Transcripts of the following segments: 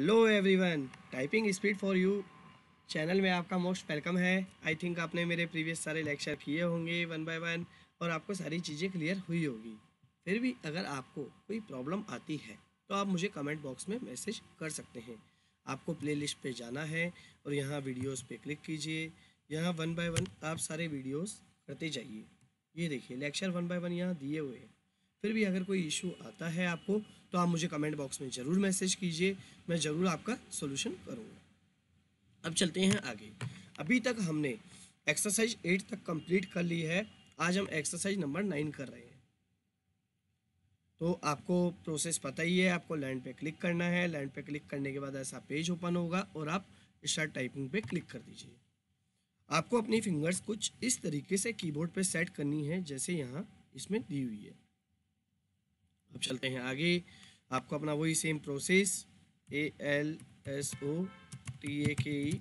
hello everyone typing speed for you channel में आपका most welcome है आई थिंक आपने मेरे प्रीवियस सारे लेक्चर किए होंगे वन बाय वन और आपको सारी चीज़ें क्लियर हुई होगी फिर भी अगर आपको कोई प्रॉब्लम आती है तो आप मुझे कमेंट बॉक्स में मैसेज कर सकते हैं आपको प्लेलिस्ट पे जाना है और यहाँ वीडियोस पे क्लिक कीजिए यहाँ वन बाय वन आप सारे वीडियोस करते जाइए ये देखिए लेक्चर वन बाय वन यहाँ दिए हुए हैं फिर भी अगर कोई इशू आता है आपको तो आप मुझे कमेंट बॉक्स में ज़रूर मैसेज कीजिए मैं ज़रूर आपका सोल्यूशन करूँगा अब चलते हैं आगे अभी तक हमने एक्सरसाइज एट तक कंप्लीट कर ली है आज हम एक्सरसाइज नंबर नाइन कर रहे हैं तो आपको प्रोसेस पता ही है आपको लैंड पे क्लिक करना है लैंड पे क्लिक करने के बाद ऐसा पेज ओपन होगा और आप स्टार्ट टाइपिंग पे क्लिक कर दीजिए आपको अपनी फिंगर्स कुछ इस तरीके से कीबोर्ड पे सेट करनी है जैसे यहाँ इसमें दी हुई है अब चलते हैं आगे आपको अपना वही same process A L S O T A K E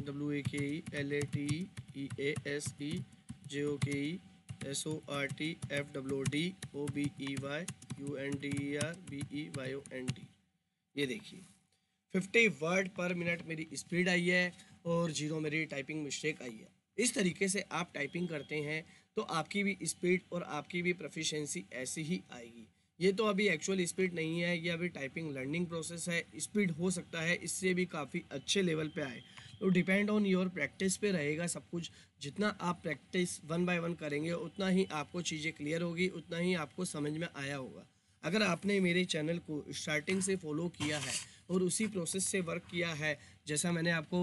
W A K E L A T E A S E J O K E S O R T F W D O B E Y U N D E R B E Y O N D ये देखिए fifty word पर minute मेरी speed आई है और zero मेरी typing mistake I है इस तरीके से आप टाइपिंग करते हैं तो आपकी भी स्पीड और आपकी भी प्रोफिशेंसी ऐसी ही आएगी ये तो अभी एक्चुअल स्पीड नहीं है ये अभी टाइपिंग लर्निंग प्रोसेस है स्पीड हो सकता है इससे भी काफ़ी अच्छे लेवल पे आए तो डिपेंड ऑन योर प्रैक्टिस पे रहेगा सब कुछ जितना आप प्रैक्टिस वन बाय वन करेंगे उतना ही आपको चीज़ें क्लियर होगी उतना ही आपको समझ में आया होगा अगर आपने मेरे चैनल को स्टार्टिंग से फॉलो किया है और उसी प्रोसेस से वर्क किया है जैसा मैंने आपको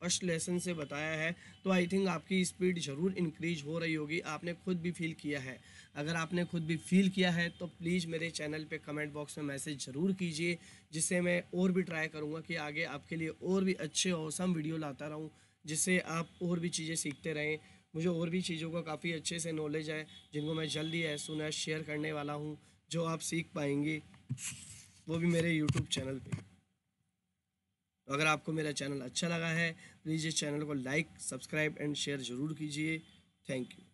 फर्स्ट लेसन से बताया है तो आई थिंक आपकी स्पीड ज़रूर इंक्रीज हो रही होगी आपने खुद भी फील किया है अगर आपने खुद भी फील किया है तो प्लीज़ मेरे चैनल पे कमेंट बॉक्स में मैसेज ज़रूर कीजिए जिससे मैं और भी ट्राई करूँगा कि आगे आपके लिए और भी अच्छे औसम वीडियो लाता रहूँ जिससे आप और भी चीज़ें सीखते रहें मुझे और भी चीज़ों का काफ़ी अच्छे से नॉलेज है जिनको मैं जल्दी है सुना शेयर करने वाला हूँ जो आप सीख पाएंगे वो भी मेरे यूट्यूब चैनल पर तो अगर आपको मेरा चैनल अच्छा लगा है प्लीज़ तो इस चैनल को लाइक सब्सक्राइब एंड शेयर ज़रूर कीजिए थैंक यू